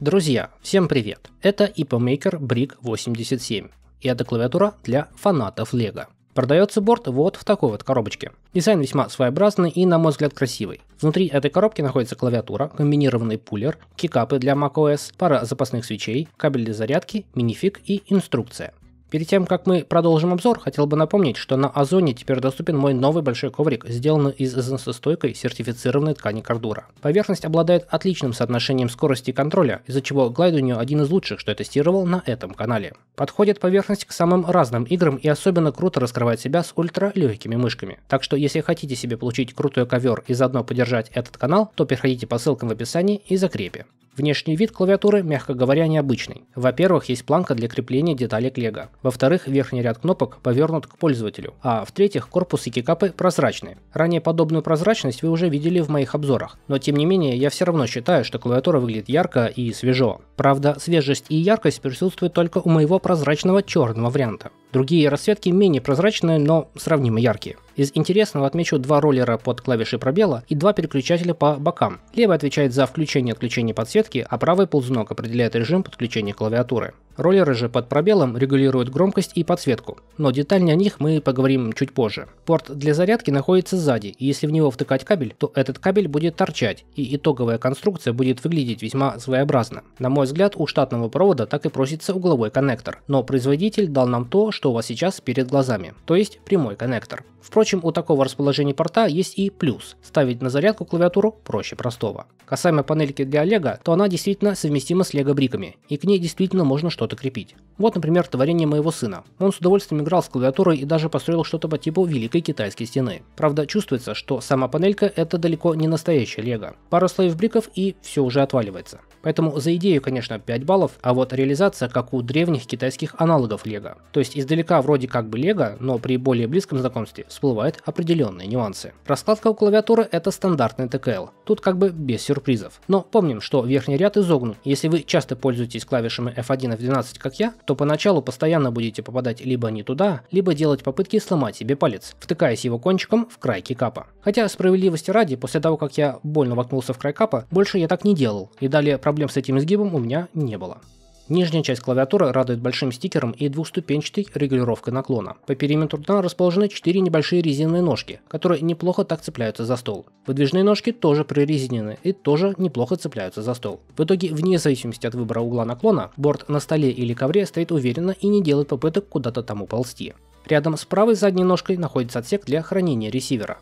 Друзья, всем привет! Это IPMaker Brick 87, и это клавиатура для фанатов Lego. Продается борт вот в такой вот коробочке. Дизайн весьма своеобразный и, на мой взгляд, красивый. Внутри этой коробки находится клавиатура, комбинированный пулер, кикапы для macOS, пара запасных свечей, кабель для зарядки, минифиг и инструкция. Перед тем, как мы продолжим обзор, хотел бы напомнить, что на Озоне теперь доступен мой новый большой коврик, сделанный из износостойкой сертифицированной ткани кордура. Поверхность обладает отличным соотношением скорости и контроля, из-за чего глайд у нее один из лучших, что я тестировал на этом канале. Подходит поверхность к самым разным играм и особенно круто раскрывает себя с ультра легкими мышками. Так что если хотите себе получить крутой ковер и заодно поддержать этот канал, то переходите по ссылкам в описании и закрепе. Внешний вид клавиатуры, мягко говоря, необычный. Во-первых, есть планка для крепления деталек лего. Во-вторых, верхний ряд кнопок повернут к пользователю. А в-третьих, корпус и кикапы прозрачные. Ранее подобную прозрачность вы уже видели в моих обзорах, но тем не менее я все равно считаю, что клавиатура выглядит ярко и свежо. Правда, свежесть и яркость присутствуют только у моего прозрачного черного варианта. Другие расцветки менее прозрачные, но сравнимо яркие. Из интересного отмечу два роллера под клавишей пробела и два переключателя по бокам. Левый отвечает за включение-отключение подсветки, а правый ползунок определяет режим подключения клавиатуры. Роллеры же под пробелом регулируют громкость и подсветку, но детально о них мы поговорим чуть позже. Порт для зарядки находится сзади, и если в него втыкать кабель, то этот кабель будет торчать, и итоговая конструкция будет выглядеть весьма своеобразно. На мой взгляд, у штатного провода так и просится угловой коннектор, но производитель дал нам то, что у вас сейчас перед глазами, то есть прямой коннектор. Впрочем, у такого расположения порта есть и плюс. Ставить на зарядку клавиатуру проще простого. Касаемо панельки для Олега, то она действительно совместима с Лего бриками, и к ней действительно можно что-то что-то крепить. Вот, например, творение моего сына. Он с удовольствием играл с клавиатурой и даже построил что-то по типу Великой Китайской Стены. Правда, чувствуется, что сама панелька это далеко не настоящая лего. Пара слоев бриков и все уже отваливается. Поэтому за идею, конечно, 5 баллов, а вот реализация как у древних китайских аналогов Лего. То есть издалека вроде как бы Лего, но при более близком знакомстве всплывают определенные нюансы. Раскладка у клавиатуры это стандартный ТКЛ, тут как бы без сюрпризов. Но помним, что верхний ряд изогнут. Если вы часто пользуетесь клавишами F1 F12, как я, то поначалу постоянно будете попадать либо не туда, либо делать попытки сломать себе палец, втыкаясь его кончиком в край кикапа. Хотя справедливости ради, после того как я больно воткнулся в край капа, больше я так не делал, и далее Проблем с этим изгибом у меня не было. Нижняя часть клавиатуры радует большим стикером и двухступенчатой регулировкой наклона. По периметру дна расположены 4 небольшие резиновые ножки, которые неплохо так цепляются за стол. Выдвижные ножки тоже прорезинены и тоже неплохо цепляются за стол. В итоге, вне зависимости от выбора угла наклона, борт на столе или ковре стоит уверенно и не делает попыток куда-то там уползти. Рядом с правой задней ножкой находится отсек для хранения ресивера.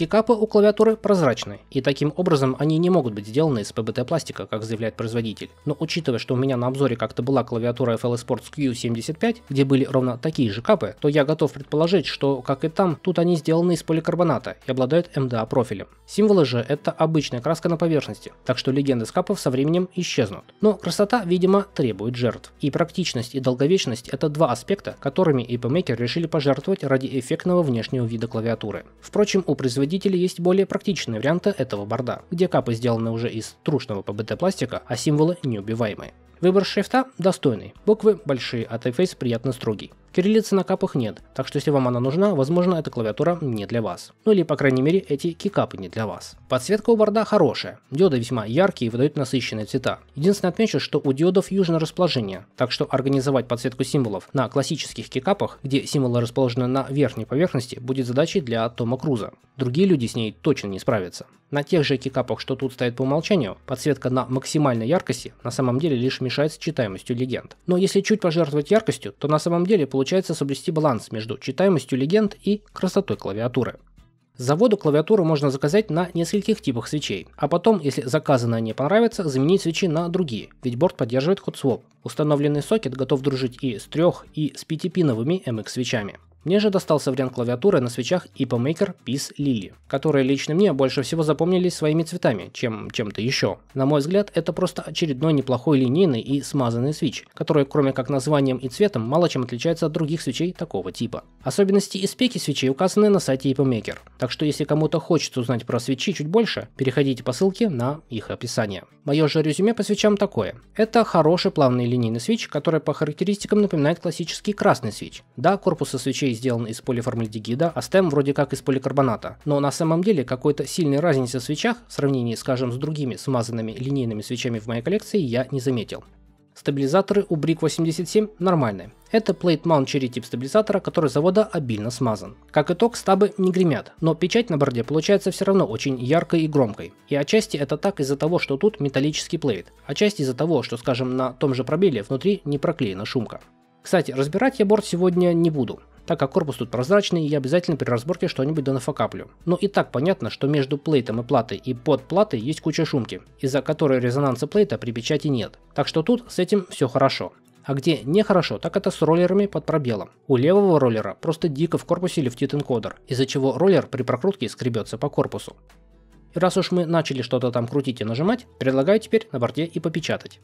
Кикапы у клавиатуры прозрачны, и таким образом они не могут быть сделаны из ПБТ пластика, как заявляет производитель. Но учитывая, что у меня на обзоре как-то была клавиатура FL Sports Q75, где были ровно такие же капы, то я готов предположить, что, как и там, тут они сделаны из поликарбоната и обладают МДА профилем. Символы же это обычная краска на поверхности, так что легенды с капов со временем исчезнут. Но красота, видимо, требует жертв. И практичность и долговечность это два аспекта, которыми и Maker решили пожертвовать ради эффектного внешнего вида клавиатуры. Впрочем, у производителя производителей есть более практичные варианты этого борда, где капы сделаны уже из трушного ПБТ пластика, а символы неубиваемые. Выбор шрифта достойный, буквы большие, а тайфейс приятно строгий. Кириллицы на капах нет, так что если вам она нужна, возможно эта клавиатура не для вас. Ну или по крайней мере эти кикапы не для вас. Подсветка у борда хорошая, диоды весьма яркие и выдают насыщенные цвета. Единственное отмечу, что у диодов южное расположение, так что организовать подсветку символов на классических кикапах, где символы расположены на верхней поверхности, будет задачей для Тома Круза. Другие люди с ней точно не справятся. На тех же кикапах, что тут стоит по умолчанию, подсветка на максимальной яркости на самом деле лишь мешает с читаемостью легенд. Но если чуть пожертвовать яркостью, то на самом деле получается получается соблюсти баланс между читаемостью легенд и красотой клавиатуры. С завода клавиатуру можно заказать на нескольких типах свечей, а потом, если заказанная не понравится, заменить свечи на другие, ведь борт поддерживает hot swap. Установленный сокет готов дружить и с 3 и с 5-пиновыми MX свечами. Мне же достался вариант клавиатуры на свечах IPA Maker Peace Lily, которые лично мне больше всего запомнились своими цветами, чем чем-то еще. На мой взгляд, это просто очередной неплохой линейный и смазанный свеч, который кроме как названием и цветом мало чем отличается от других свечей такого типа. Особенности и спеки свечей указаны на сайте IPA Maker, так что если кому-то хочется узнать про свечи чуть больше, переходите по ссылке на их описание. Мое же резюме по свечам такое. Это хороший плавный линейный свеч, который по характеристикам напоминает классический красный свеч. Да, корпуса свечей швей сделан из полиформальдегида, а стем вроде как из поликарбоната. Но на самом деле какой-то сильной разницы в свечах в сравнении, скажем, с другими смазанными линейными свечами в моей коллекции я не заметил. Стабилизаторы у Brick 87 нормальные. Это Plate Mount Cherry тип стабилизатора, который завода обильно смазан. Как итог, стабы не гремят, но печать на борде получается все равно очень яркой и громкой. И отчасти это так из-за того, что тут металлический плейт, отчасти из-за того, что, скажем, на том же пробеле внутри не проклеена шумка. Кстати, разбирать я борт сегодня не буду так как корпус тут прозрачный, я обязательно при разборке что-нибудь донафакаплю. Но ну и так понятно, что между плейтом и платой и под платой есть куча шумки, из-за которой резонанса плейта при печати нет. Так что тут с этим все хорошо. А где нехорошо, так это с роллерами под пробелом. У левого роллера просто дико в корпусе лифтит энкодер, из-за чего роллер при прокрутке скребется по корпусу. И раз уж мы начали что-то там крутить и нажимать, предлагаю теперь на борте и попечатать.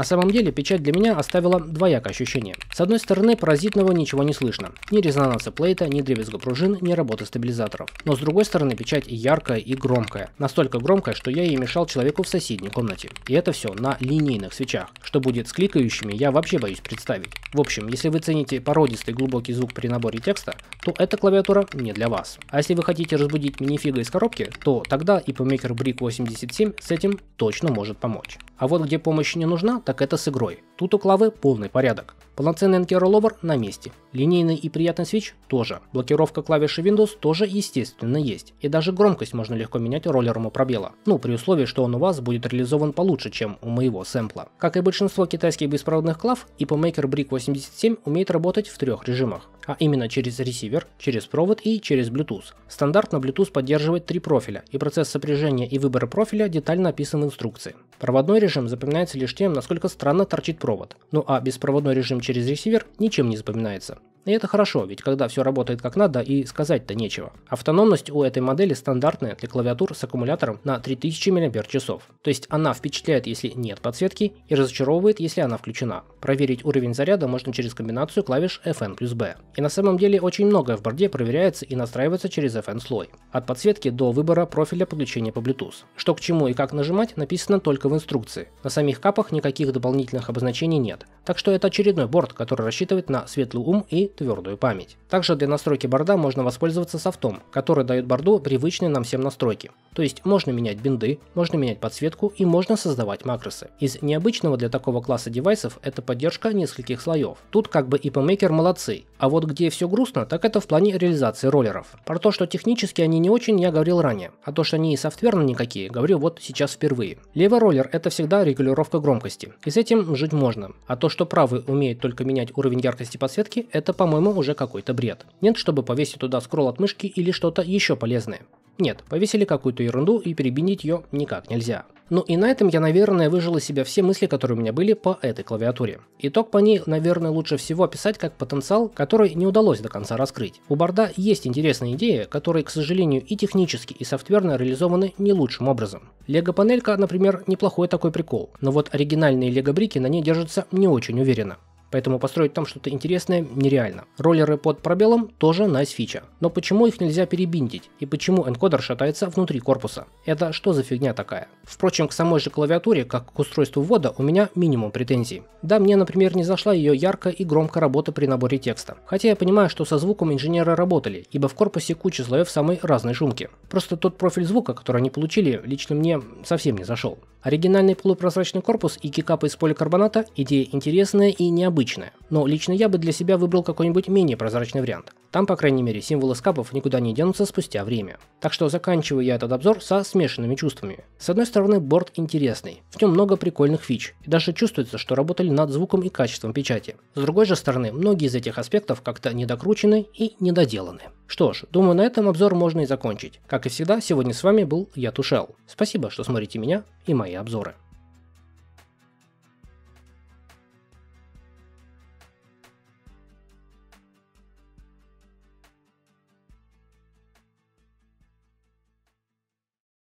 На самом деле, печать для меня оставила двоякое ощущение. С одной стороны, паразитного ничего не слышно. Ни резонанса плейта, ни дребезга пружин, ни работы стабилизаторов. Но с другой стороны, печать яркая и громкая. Настолько громкая, что я ей мешал человеку в соседней комнате. И это все на линейных свечах. Что будет с кликающими, я вообще боюсь представить. В общем, если вы цените породистый глубокий звук при наборе текста, то эта клавиатура не для вас. А если вы хотите разбудить минифига из коробки, то тогда и по Maker Brick 87 с этим точно может помочь. А вот где помощь не нужна, так это с игрой. Тут у Клавы полный порядок. Полноценный NK на месте. Линейный и приятный свич тоже. Блокировка клавиши Windows тоже естественно есть. И даже громкость можно легко менять роллером у пробела. Ну, при условии, что он у вас будет реализован получше, чем у моего сэмпла. Как и большинство китайских беспроводных клав, IP Maker Brick 87 умеет работать в трех режимах. А именно через ресивер, через провод и через Bluetooth. Стандартно Bluetooth поддерживает три профиля, и процесс сопряжения и выбора профиля детально описан в инструкции. Проводной режим запоминается лишь тем, насколько странно торчит провод, ну а беспроводной режим через ресивер ничем не запоминается. И это хорошо, ведь когда все работает как надо и сказать-то нечего. Автономность у этой модели стандартная для клавиатур с аккумулятором на 3000 мАч. То есть она впечатляет, если нет подсветки, и разочаровывает, если она включена. Проверить уровень заряда можно через комбинацию клавиш FN плюс B. И на самом деле очень многое в борде проверяется и настраивается через FN слой. От подсветки до выбора профиля подключения по Bluetooth. Что к чему и как нажимать написано только в инструкции. На самих капах никаких дополнительных обозначений нет. Так что это очередной борт, который рассчитывает на светлый ум и твердую память. Также для настройки борда можно воспользоваться софтом, который дает борду привычные нам всем настройки. То есть можно менять бинды, можно менять подсветку и можно создавать макросы. Из необычного для такого класса девайсов это поддержка нескольких слоев. Тут как бы и Maker молодцы. А вот где все грустно, так это в плане реализации роллеров. Про то, что технически они не очень, я говорил ранее. А то, что они и софтверно никакие, говорю вот сейчас впервые. Левый роллер это всегда регулировка громкости. И с этим жить можно. А то, что правый умеет только менять уровень яркости подсветки, это по-моему, уже какой-то бред. Нет, чтобы повесить туда скролл от мышки или что-то еще полезное. Нет, повесили какую-то ерунду и перебинить ее никак нельзя. Ну и на этом я, наверное, выжил из себя все мысли, которые у меня были по этой клавиатуре. Итог по ней, наверное, лучше всего описать как потенциал, который не удалось до конца раскрыть. У борда есть интересные идеи, которые, к сожалению, и технически, и софтверно реализованы не лучшим образом. Лего-панелька, например, неплохой такой прикол, но вот оригинальные лего-брики на ней держатся не очень уверенно. Поэтому построить там что-то интересное нереально. Роллеры под пробелом тоже nice фича. Но почему их нельзя перебиндить? И почему энкодер шатается внутри корпуса? Это что за фигня такая? Впрочем, к самой же клавиатуре, как к устройству ввода, у меня минимум претензий. Да, мне, например, не зашла ее ярко и громко работа при наборе текста. Хотя я понимаю, что со звуком инженеры работали, ибо в корпусе куча слоев самой разной шумки. Просто тот профиль звука, который они получили, лично мне совсем не зашел. Оригинальный полупрозрачный корпус и кикапы из поликарбоната – идея интересная и необычная необычное, но лично я бы для себя выбрал какой-нибудь менее прозрачный вариант. Там, по крайней мере, символы скапов никуда не денутся спустя время. Так что заканчиваю я этот обзор со смешанными чувствами. С одной стороны, борт интересный, в нем много прикольных фич, и даже чувствуется, что работали над звуком и качеством печати. С другой же стороны, многие из этих аспектов как-то недокручены и недоделаны. Что ж, думаю, на этом обзор можно и закончить. Как и всегда, сегодня с вами был я Тушел. Спасибо, что смотрите меня и мои обзоры.